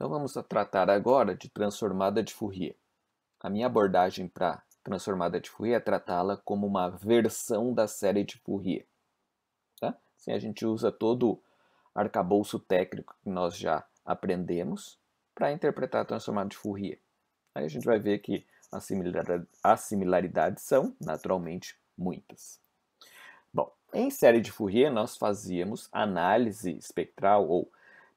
Então vamos tratar agora de transformada de Fourier. A minha abordagem para transformada de Fourier é tratá-la como uma versão da série de Fourier. Tá? Assim a gente usa todo o arcabouço técnico que nós já aprendemos para interpretar a transformada de Fourier. Aí a gente vai ver que as, similar... as similaridades são, naturalmente, muitas. Bom, em série de Fourier nós fazíamos análise espectral ou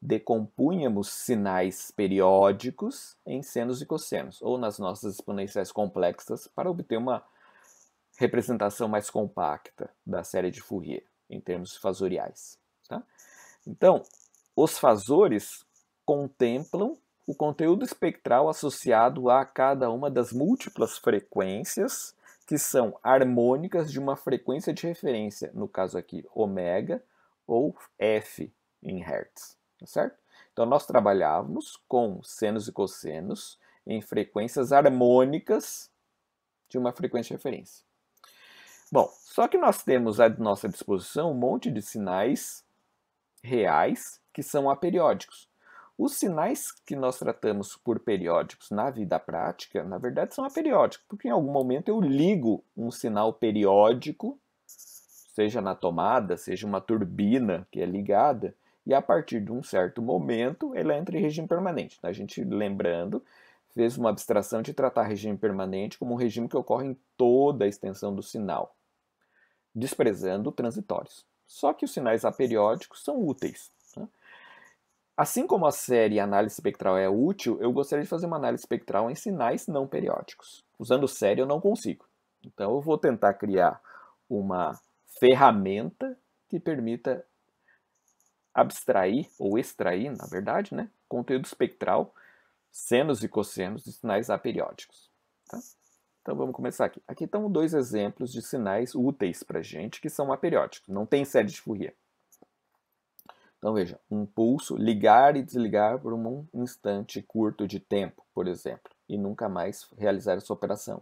decompunhamos sinais periódicos em senos e cossenos, ou nas nossas exponenciais complexas, para obter uma representação mais compacta da série de Fourier, em termos fasoriais. Tá? Então, os fasores contemplam o conteúdo espectral associado a cada uma das múltiplas frequências que são harmônicas de uma frequência de referência, no caso aqui ω ou f em hertz tá certo? Então nós trabalhávamos com senos e cossenos em frequências harmônicas de uma frequência de referência. Bom, só que nós temos à nossa disposição um monte de sinais reais que são aperiódicos. Os sinais que nós tratamos por periódicos na vida prática, na verdade, são aperiódicos, porque em algum momento eu ligo um sinal periódico, seja na tomada, seja uma turbina que é ligada, e a partir de um certo momento ele entra em regime permanente. Então, a gente, lembrando, fez uma abstração de tratar regime permanente como um regime que ocorre em toda a extensão do sinal, desprezando transitórios. Só que os sinais aperiódicos são úteis. Né? Assim como a série análise espectral é útil, eu gostaria de fazer uma análise espectral em sinais não periódicos. Usando série eu não consigo. Então eu vou tentar criar uma ferramenta que permita abstrair ou extrair, na verdade, né, conteúdo espectral, senos e cossenos de sinais aperiódicos. Tá? Então vamos começar aqui. Aqui estão dois exemplos de sinais úteis para gente que são aperiódicos, não tem série de Fourier. Então veja, um pulso ligar e desligar por um instante curto de tempo, por exemplo, e nunca mais realizar essa operação.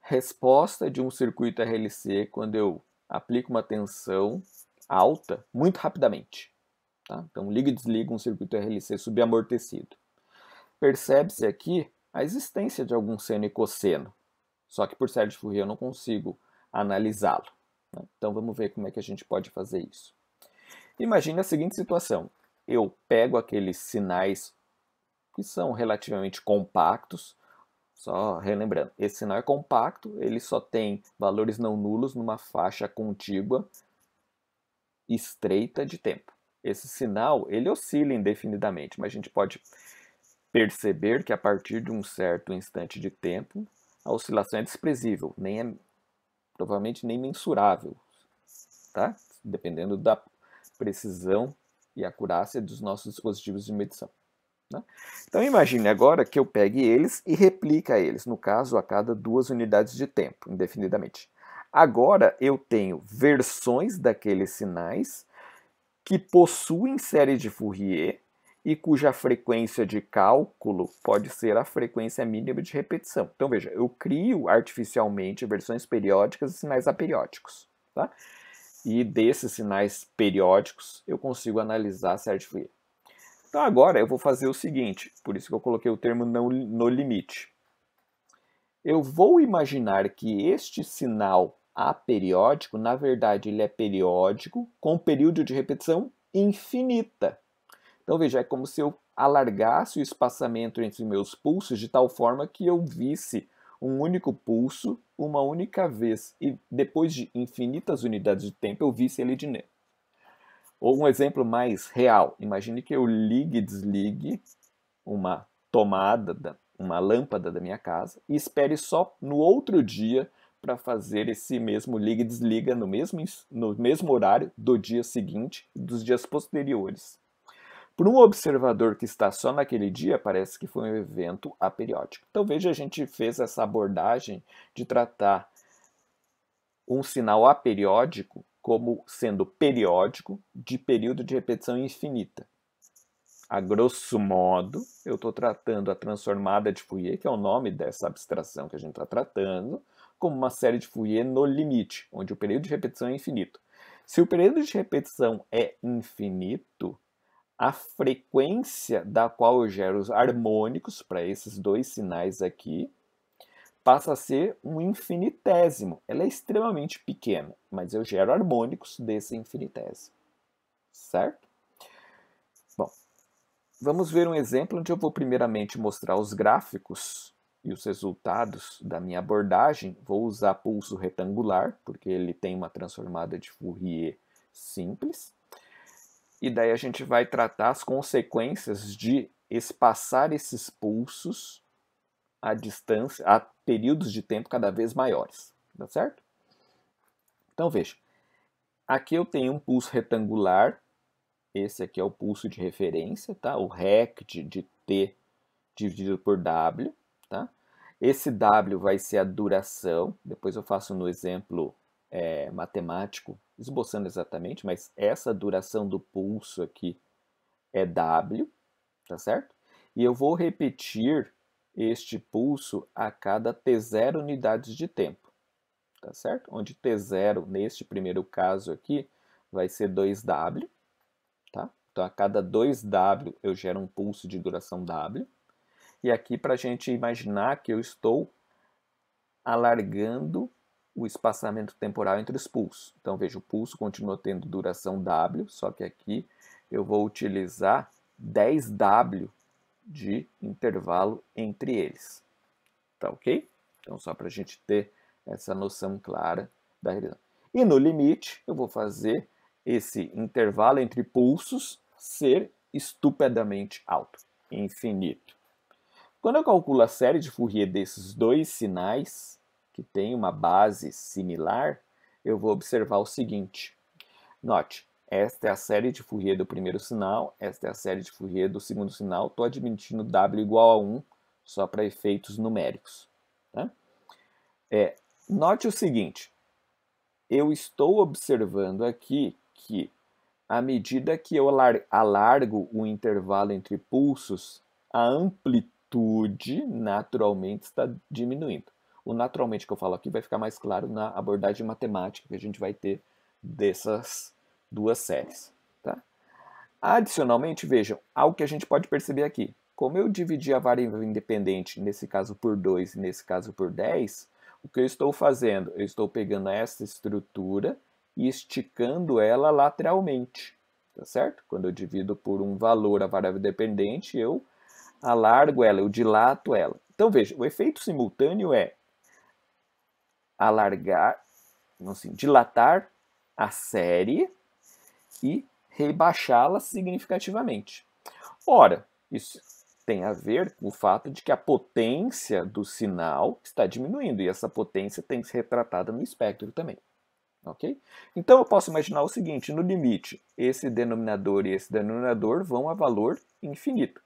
Resposta de um circuito RLC quando eu aplico uma tensão alta muito rapidamente. Tá? Então, liga e desliga um circuito RLC subamortecido. Percebe-se aqui a existência de algum seno e cosseno, só que por série de Fourier eu não consigo analisá-lo. Né? Então, vamos ver como é que a gente pode fazer isso. Imagine a seguinte situação. Eu pego aqueles sinais que são relativamente compactos, só relembrando, esse sinal é compacto, ele só tem valores não nulos numa faixa contígua estreita de tempo. Esse sinal ele oscila indefinidamente, mas a gente pode perceber que a partir de um certo instante de tempo, a oscilação é desprezível, nem é provavelmente nem mensurável, tá? Dependendo da precisão e acurácia dos nossos dispositivos de medição. Né? Então imagine agora que eu pegue eles e replica eles, no caso a cada duas unidades de tempo, indefinidamente. Agora eu tenho versões daqueles sinais que possuem série de Fourier e cuja frequência de cálculo pode ser a frequência mínima de repetição. Então veja, eu crio artificialmente versões periódicas e sinais aperiódicos. Tá? E desses sinais periódicos eu consigo analisar a série de Fourier. Então agora eu vou fazer o seguinte, por isso que eu coloquei o termo não, no limite. Eu vou imaginar que este sinal aperiódico, na verdade, ele é periódico com período de repetição infinita. Então, veja, é como se eu alargasse o espaçamento entre meus pulsos de tal forma que eu visse um único pulso uma única vez e depois de infinitas unidades de tempo eu visse ele de novo. Ou um exemplo mais real, imagine que eu ligue e desligue uma tomada, uma lâmpada da minha casa e espere só no outro dia para fazer esse mesmo liga e desliga no mesmo, no mesmo horário do dia seguinte e dos dias posteriores. Para um observador que está só naquele dia, parece que foi um evento aperiódico. Então veja, a gente fez essa abordagem de tratar um sinal aperiódico como sendo periódico de período de repetição infinita. A grosso modo, eu estou tratando a transformada de Fourier, que é o nome dessa abstração que a gente está tratando, como uma série de Fourier no limite, onde o período de repetição é infinito. Se o período de repetição é infinito, a frequência da qual eu gero os harmônicos para esses dois sinais aqui passa a ser um infinitésimo. Ela é extremamente pequena, mas eu gero harmônicos desse infinitésimo. Certo? Bom, vamos ver um exemplo onde eu vou primeiramente mostrar os gráficos e os resultados da minha abordagem, vou usar pulso retangular, porque ele tem uma transformada de Fourier simples. E daí a gente vai tratar as consequências de espaçar esses pulsos a distância, a períodos de tempo cada vez maiores, tá certo? Então veja, aqui eu tenho um pulso retangular, esse aqui é o pulso de referência, tá? O rect de T dividido por W. Tá? Esse W vai ser a duração, depois eu faço no exemplo é, matemático, esboçando exatamente, mas essa duração do pulso aqui é W, tá certo? E eu vou repetir este pulso a cada T0 unidades de tempo, tá certo? Onde T0, neste primeiro caso aqui, vai ser 2W, tá? Então, a cada 2W eu gero um pulso de duração W. E aqui, para a gente imaginar que eu estou alargando o espaçamento temporal entre os pulsos. Então, veja, o pulso continua tendo duração W, só que aqui eu vou utilizar 10W de intervalo entre eles. Tá ok? Então, só para a gente ter essa noção clara da revisão. E no limite, eu vou fazer esse intervalo entre pulsos ser estupidamente alto, infinito. Quando eu calculo a série de Fourier desses dois sinais, que tem uma base similar, eu vou observar o seguinte. Note, esta é a série de Fourier do primeiro sinal, esta é a série de Fourier do segundo sinal, estou admitindo W igual a 1, só para efeitos numéricos. Tá? É, note o seguinte, eu estou observando aqui que à medida que eu alargo o intervalo entre pulsos, a amplitude amplitude naturalmente está diminuindo. O naturalmente que eu falo aqui vai ficar mais claro na abordagem matemática que a gente vai ter dessas duas séries. Tá? Adicionalmente, vejam, algo que a gente pode perceber aqui. Como eu dividi a variável independente, nesse caso por 2 e nesse caso por 10, o que eu estou fazendo? Eu estou pegando essa estrutura e esticando ela lateralmente, tá certo? Quando eu divido por um valor a variável dependente, eu alargo ela, eu dilato ela. Então veja, o efeito simultâneo é alargar, não assim, dilatar a série e rebaixá-la significativamente. Ora, isso tem a ver com o fato de que a potência do sinal está diminuindo e essa potência tem que ser retratada no espectro também. ok? Então eu posso imaginar o seguinte, no limite, esse denominador e esse denominador vão a valor infinito.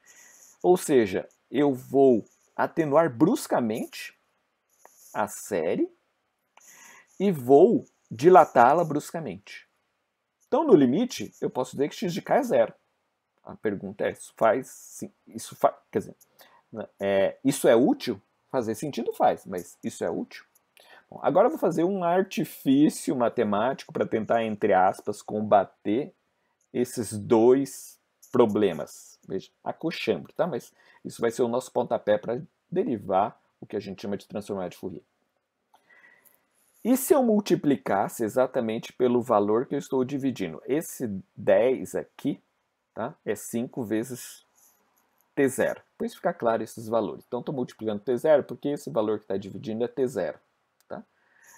Ou seja, eu vou atenuar bruscamente a série e vou dilatá-la bruscamente. Então, no limite, eu posso dizer que x de k é zero. A pergunta é, isso faz, sim, isso faz, quer dizer, né, é, isso é útil? Fazer sentido faz, mas isso é útil? Bom, agora eu vou fazer um artifício matemático para tentar, entre aspas, combater esses dois problemas. Veja, acochambre, tá? Mas isso vai ser o nosso pontapé para derivar o que a gente chama de transformar de Fourier. E se eu multiplicasse exatamente pelo valor que eu estou dividindo? Esse 10 aqui tá? é 5 vezes T0. Por ficar claro esses valores. Então, estou multiplicando T0 porque esse valor que está dividindo é T0. Tá?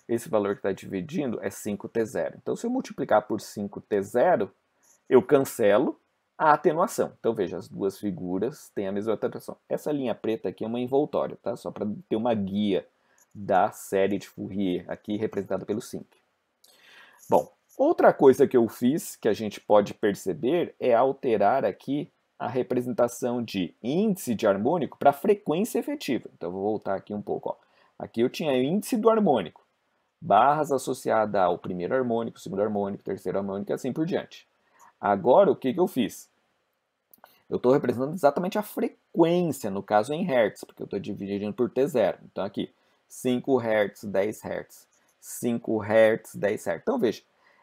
Esse valor que está dividindo é 5T0. Então, se eu multiplicar por 5T0, eu cancelo a atenuação. Então veja, as duas figuras têm a mesma atenuação. Essa linha preta aqui é uma envoltória, tá? Só para ter uma guia da série de Fourier, aqui representada pelo 5. Bom, outra coisa que eu fiz que a gente pode perceber é alterar aqui a representação de índice de harmônico para frequência efetiva. Então vou voltar aqui um pouco. Ó. Aqui eu tinha o índice do harmônico, barras associada ao primeiro harmônico, segundo harmônico, terceiro harmônico e assim por diante. Agora, o que, que eu fiz? Eu estou representando exatamente a frequência, no caso em hertz, porque eu estou dividindo por T0. Então, aqui, 5 hertz, 10 hertz, 5 hertz, 10 hertz. Então, veja,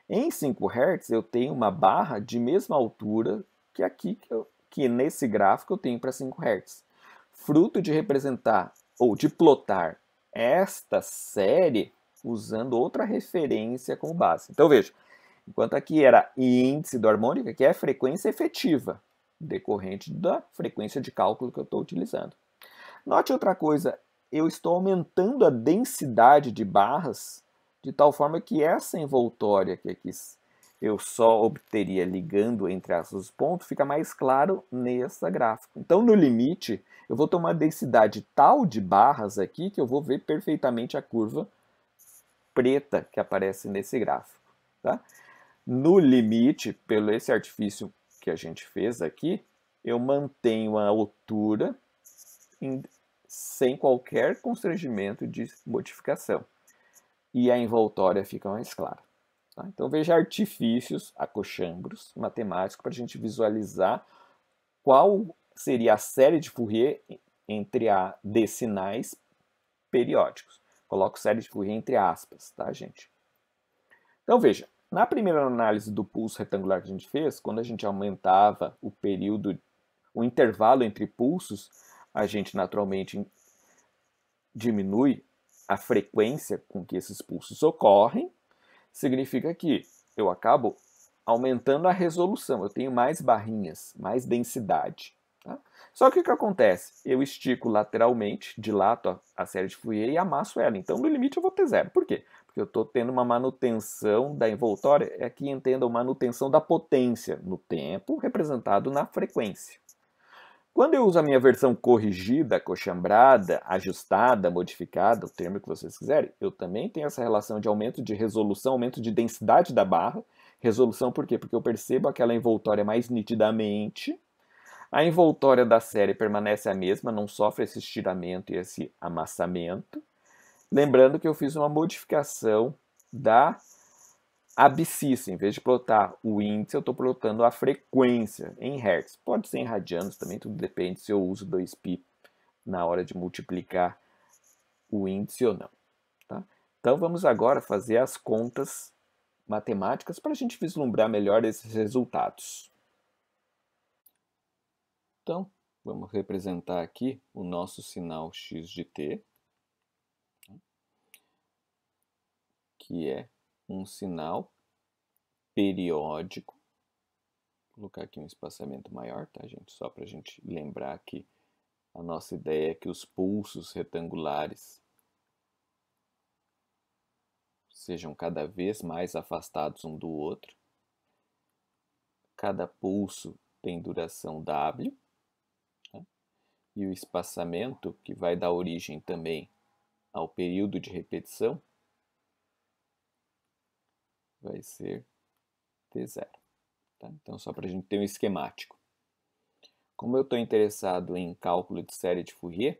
em 5 hertz eu tenho uma barra de mesma altura que aqui, que, eu, que nesse gráfico eu tenho para 5 hertz. Fruto de representar, ou de plotar, esta série usando outra referência como base. Então, veja, Enquanto aqui era índice da harmônica, que é a frequência efetiva, decorrente da frequência de cálculo que eu estou utilizando. Note outra coisa, eu estou aumentando a densidade de barras de tal forma que essa envoltória que aqui eu só obteria ligando entre esses pontos fica mais claro nessa gráfica. Então, no limite, eu vou tomar uma densidade tal de barras aqui que eu vou ver perfeitamente a curva preta que aparece nesse gráfico. Tá? No limite, pelo esse artifício que a gente fez aqui, eu mantenho a altura em, sem qualquer constrangimento de modificação. E a envoltória fica mais clara. Tá? Então veja artifícios, acochambros matemáticos, para a gente visualizar qual seria a série de Fourier entre a de sinais periódicos. Coloco série de Fourier entre aspas, tá, gente? Então veja, na primeira análise do pulso retangular que a gente fez, quando a gente aumentava o período, o intervalo entre pulsos, a gente naturalmente diminui a frequência com que esses pulsos ocorrem, significa que eu acabo aumentando a resolução, eu tenho mais barrinhas, mais densidade. Tá? Só que o que acontece? Eu estico lateralmente, dilato a, a série de Fourier e amasso ela. Então, no limite, eu vou ter zero. Por quê? que eu estou tendo uma manutenção da envoltória, é que entendam manutenção da potência no tempo representado na frequência. Quando eu uso a minha versão corrigida, cochambrada, ajustada, modificada, o termo que vocês quiserem, eu também tenho essa relação de aumento de resolução, aumento de densidade da barra. Resolução por quê? Porque eu percebo aquela envoltória mais nitidamente. A envoltória da série permanece a mesma, não sofre esse estiramento e esse amassamento. Lembrando que eu fiz uma modificação da abscissa Em vez de plotar o índice, eu estou plotando a frequência em hertz. Pode ser em radianos também, tudo depende se eu uso 2π na hora de multiplicar o índice ou não. Tá? Então vamos agora fazer as contas matemáticas para a gente vislumbrar melhor esses resultados. Então, vamos representar aqui o nosso sinal x de t, que é um sinal periódico. Vou colocar aqui um espaçamento maior, tá, gente? Só para a gente lembrar que a nossa ideia é que os pulsos retangulares sejam cada vez mais afastados um do outro. Cada pulso tem duração W. Tá? E o espaçamento, que vai dar origem também ao período de repetição, vai ser T0. Tá? Então, só para a gente ter um esquemático. Como eu estou interessado em cálculo de série de Fourier,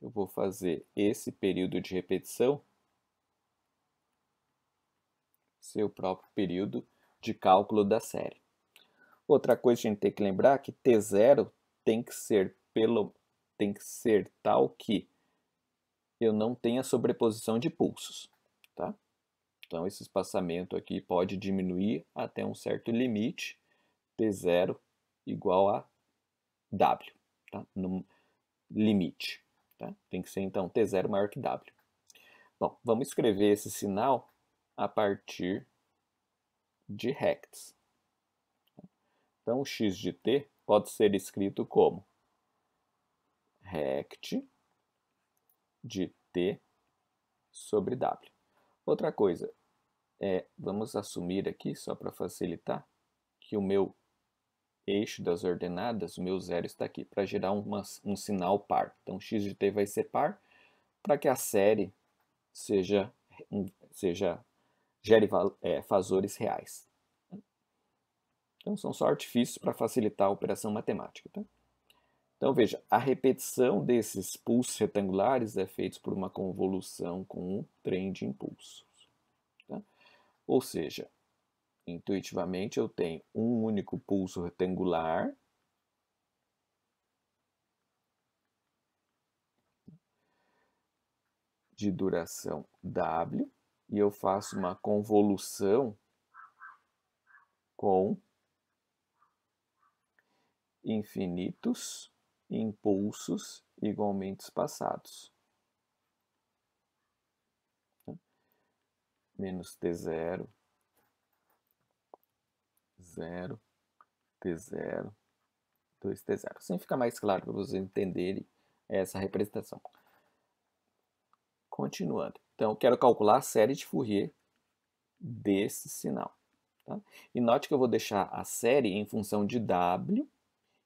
eu vou fazer esse período de repetição seu próprio período de cálculo da série. Outra coisa que a gente tem que lembrar é que T0 tem que ser pelo tem que ser tal que eu não tenha sobreposição de pulsos. Então, esse espaçamento aqui pode diminuir até um certo limite, t 0 igual a W, tá? no limite. Tá? Tem que ser, então, T0 maior que W. Bom, vamos escrever esse sinal a partir de rects Então, o x de t pode ser escrito como rect de t sobre w. Outra coisa, é, vamos assumir aqui, só para facilitar, que o meu eixo das ordenadas, o meu zero está aqui, para gerar uma, um sinal par. Então, x de t vai ser par, para que a série seja, seja gere é, fazores reais. Então, são só artifícios para facilitar a operação matemática. Tá? Então, veja, a repetição desses pulsos retangulares é feita por uma convolução com um trem de impulso. Ou seja, intuitivamente eu tenho um único pulso retangular de duração W e eu faço uma convolução com infinitos impulsos igualmente espaçados. menos T0, 0 T0, 2T0. Assim fica mais claro para vocês entenderem essa representação. Continuando. Então, eu quero calcular a série de Fourier desse sinal. Tá? E note que eu vou deixar a série em função de W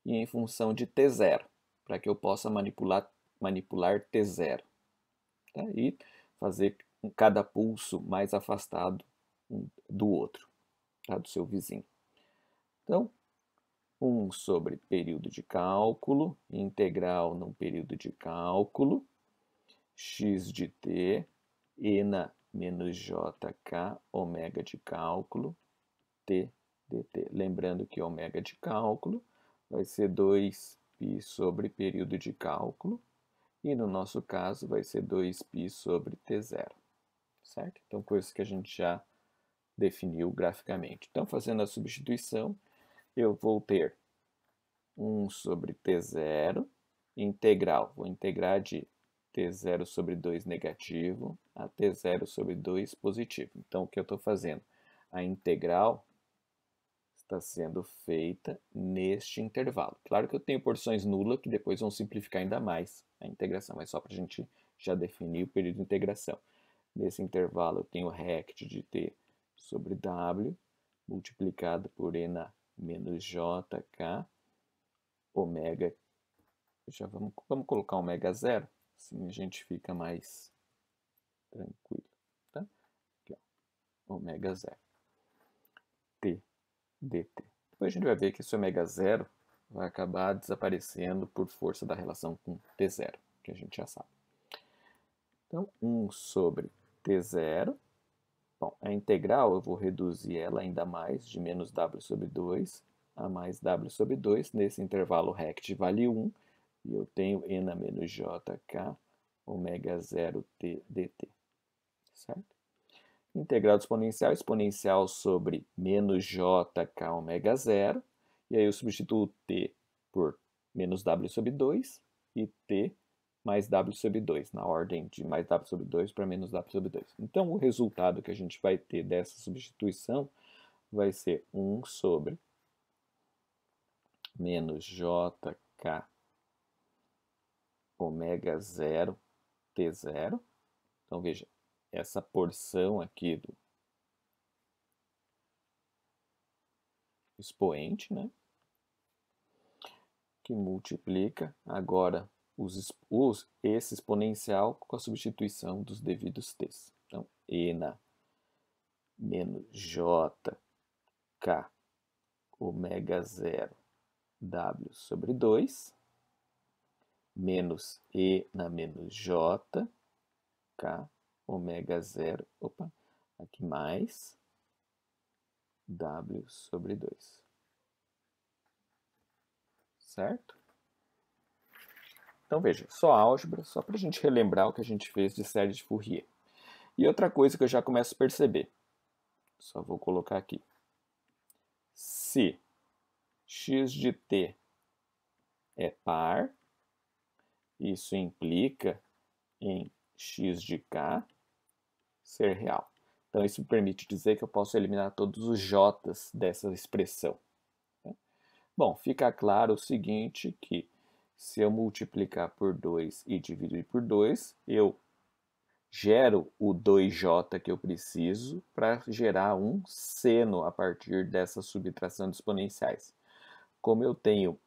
e em função de T0, para que eu possa manipular, manipular T0. Tá? E fazer cada pulso mais afastado do outro, tá? do seu vizinho. Então, 1 sobre período de cálculo, integral num período de cálculo, x de t, ena menos jk, ômega de cálculo, t dt. Lembrando que ômega de cálculo vai ser 2π sobre período de cálculo, e no nosso caso vai ser 2π sobre t0 certo? Então, coisas que a gente já definiu graficamente. Então, fazendo a substituição, eu vou ter 1 sobre T0 integral. Vou integrar de T0 sobre 2 negativo a T0 sobre 2 positivo. Então, o que eu estou fazendo? A integral está sendo feita neste intervalo. Claro que eu tenho porções nulas que depois vão simplificar ainda mais a integração, mas só para a gente já definir o período de integração. Nesse intervalo, eu tenho rect de t sobre w, multiplicado por e na menos jk, ômega, já vamos, vamos colocar ômega zero, assim a gente fica mais tranquilo, tá? Aqui, ó, ômega zero, t dt. Depois a gente vai ver que esse ômega zero vai acabar desaparecendo por força da relação com t zero, que a gente já sabe. Então, 1 sobre t0. Bom, a é integral eu vou reduzir ela ainda mais, de menos w sobre 2 a mais w sobre 2. Nesse intervalo rect vale 1, e eu tenho e na menos jk ômega 0 t dt, certo? Integral exponencial, exponencial sobre menos jk ômega 0, e aí eu substituo t por menos w sobre 2 e t mais W sobre 2, na ordem de mais W sobre 2 para menos W sobre 2. Então, o resultado que a gente vai ter dessa substituição vai ser 1 sobre menos JK ômega 0 T0. Então, veja, essa porção aqui do expoente, né? Que multiplica agora os, os, esse exponencial com a substituição dos devidos t's. Então, e na menos j k ômega 0 w sobre 2 menos e na menos j k ômega 0 opa, aqui mais w sobre 2. Certo? Então veja, só álgebra, só para a gente relembrar o que a gente fez de série de Fourier. E outra coisa que eu já começo a perceber, só vou colocar aqui. Se x de t é par, isso implica em x de k ser real. Então, isso permite dizer que eu posso eliminar todos os j's dessa expressão. Né? Bom, fica claro o seguinte, que se eu multiplicar por 2 e dividir por 2, eu gero o 2j que eu preciso para gerar um seno a partir dessa subtração de exponenciais. Como eu tenho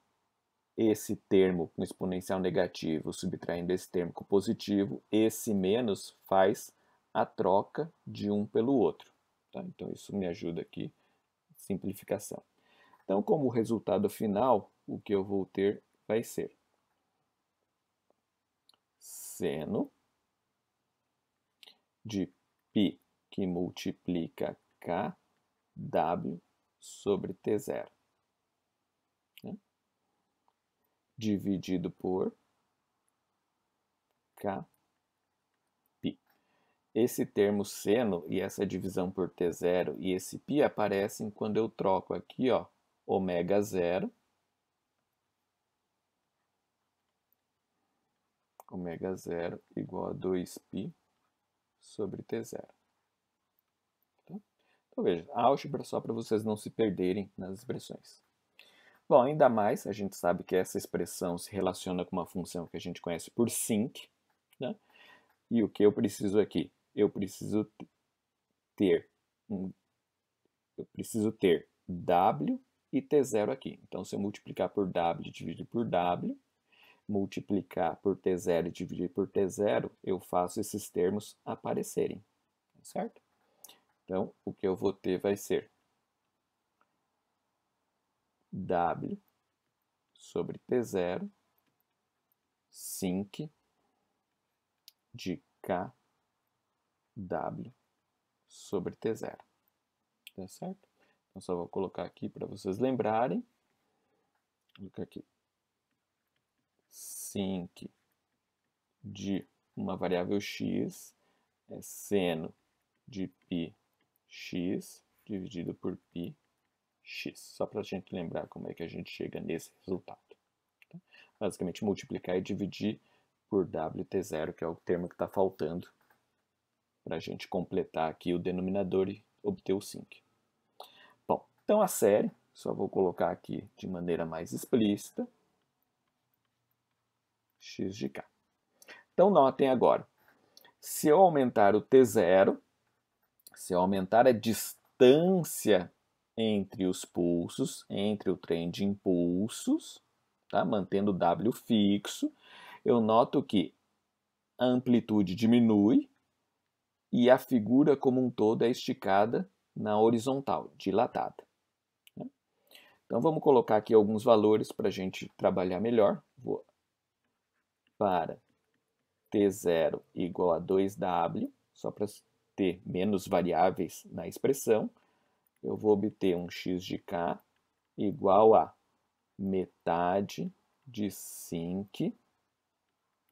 esse termo com exponencial negativo subtraindo esse termo com positivo, esse menos faz a troca de um pelo outro. Tá? Então, isso me ajuda aqui, simplificação. Então, como resultado final, o que eu vou ter vai ser seno de π que multiplica kW sobre T0. Né? Dividido por kπ. Esse termo seno e essa divisão por T0 e esse π aparecem quando eu troco aqui, ω0 ômega zero igual a 2π sobre T0. Tá? Então veja, álgebra só para vocês não se perderem nas expressões. Bom, ainda mais, a gente sabe que essa expressão se relaciona com uma função que a gente conhece por sinc. Né? E o que eu preciso aqui? Eu preciso ter um, eu preciso ter W e T0 aqui. Então, se eu multiplicar por W dividir por W, multiplicar por t0 e dividir por t0, eu faço esses termos aparecerem, certo? Então, o que eu vou ter vai ser W sobre T0 sinc de KW sobre T0. Tá certo? Então, só vou colocar aqui para vocês lembrarem. Vou colocar aqui sync de uma variável x é seno de pi x dividido por pi x. Só para a gente lembrar como é que a gente chega nesse resultado. Tá? Basicamente, multiplicar e dividir por WT0, que é o termo que está faltando para a gente completar aqui o denominador e obter o sync. Bom, então a série, só vou colocar aqui de maneira mais explícita, x de k. Então, notem agora. Se eu aumentar o T0, se eu aumentar a distância entre os pulsos, entre o trem de impulsos, tá? mantendo W fixo, eu noto que a amplitude diminui e a figura como um todo é esticada na horizontal, dilatada. Né? Então vamos colocar aqui alguns valores para a gente trabalhar melhor. Vou para T0 igual a 2W, só para ter menos variáveis na expressão, eu vou obter um x de k igual a metade de sinc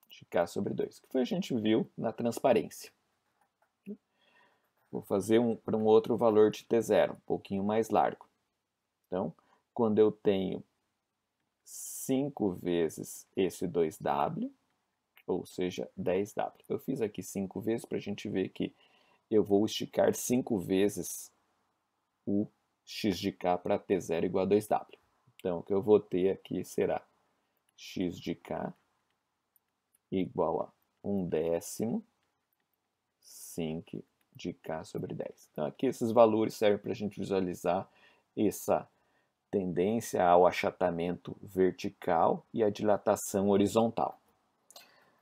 de k sobre 2, que foi a gente viu na transparência. Vou fazer um, para um outro valor de t0, um pouquinho mais largo. Então, quando eu tenho 5 vezes esse 2W, ou seja, 10W. Eu fiz aqui 5 vezes para a gente ver que eu vou esticar 5 vezes o x de k para t0 igual a 2W. Então, o que eu vou ter aqui será x de k igual a 1 décimo 5 de k sobre 10. Então, aqui esses valores servem para a gente visualizar essa tendência ao achatamento vertical e à dilatação horizontal.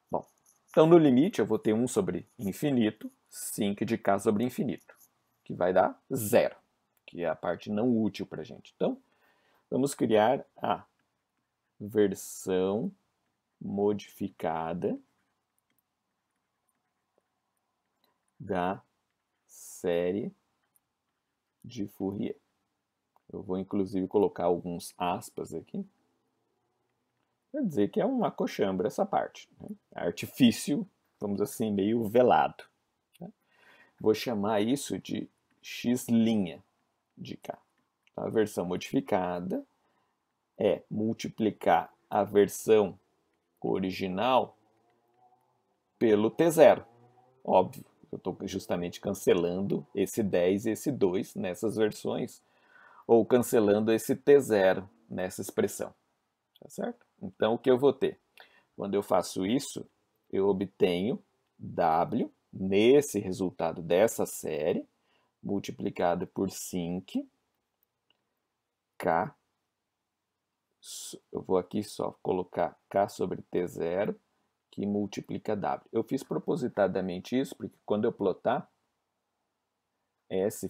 Bom, então no limite eu vou ter 1 sobre infinito, sinc de k sobre infinito, que vai dar zero, que é a parte não útil para a gente. Então, vamos criar a versão modificada da série de Fourier. Eu vou inclusive colocar alguns aspas aqui. Quer dizer que é uma coxambra essa parte. Né? Artifício, vamos assim, meio velado. Tá? Vou chamar isso de x' de k. Tá? a versão modificada é multiplicar a versão original pelo T0. Óbvio, eu estou justamente cancelando esse 10 e esse 2 nessas versões ou cancelando esse T0 nessa expressão. Tá certo? Então, o que eu vou ter? Quando eu faço isso, eu obtenho W nesse resultado dessa série, multiplicado por 5, K, eu vou aqui só colocar K sobre T0, que multiplica W. Eu fiz propositadamente isso, porque quando eu plotar, S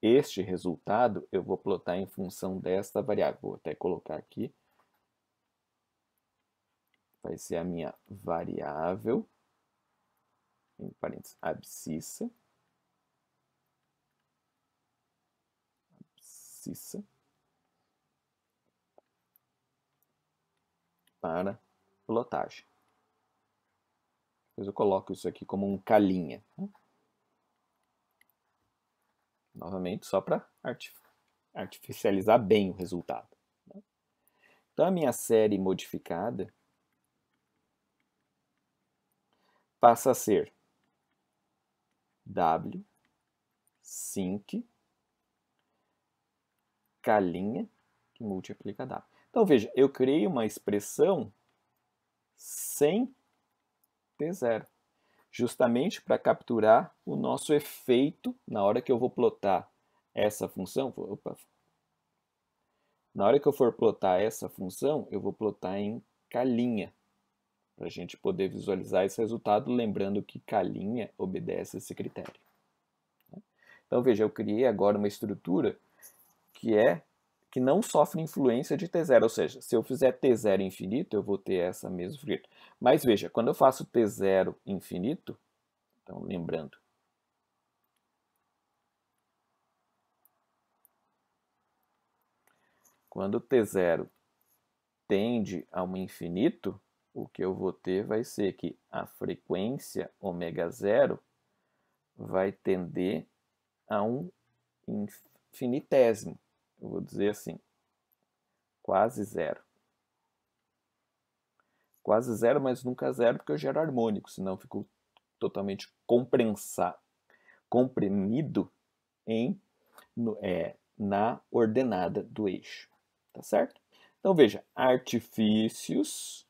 este resultado eu vou plotar em função desta variável. Vou até colocar aqui. Vai ser a minha variável, em parênteses, abscissa. Abscissa. Para plotagem. Depois eu coloco isso aqui como um calinha. Né? Novamente, só para artificializar bem o resultado. Né? Então, a minha série modificada passa a ser W, sync, calinha, que multiplica W. Então, veja, eu criei uma expressão sem T0 justamente para capturar o nosso efeito na hora que eu vou plotar essa função. Opa. Na hora que eu for plotar essa função, eu vou plotar em calinha, para a gente poder visualizar esse resultado, lembrando que calinha obedece esse critério. Né? Então veja, eu criei agora uma estrutura que é que não sofre influência de T0. Ou seja, se eu fizer T0 infinito, eu vou ter essa mesma fluido. Mas veja, quando eu faço T0 infinito, então lembrando, quando T0 tende a um infinito, o que eu vou ter vai ser que a frequência ω zero vai tender a um infinitésimo. Eu vou dizer assim, quase zero. Quase zero, mas nunca zero, porque eu gero harmônico, senão eu fico totalmente comprimido em, no, é, na ordenada do eixo. Tá certo? Então veja, artifícios.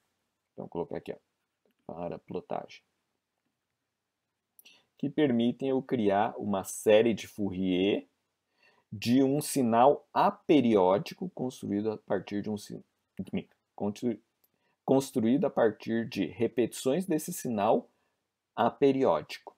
Então vou colocar aqui ó, para plotagem. Que permitem eu criar uma série de Fourier de um sinal aperiódico construído a partir de um construído a partir de repetições desse sinal aperiódico.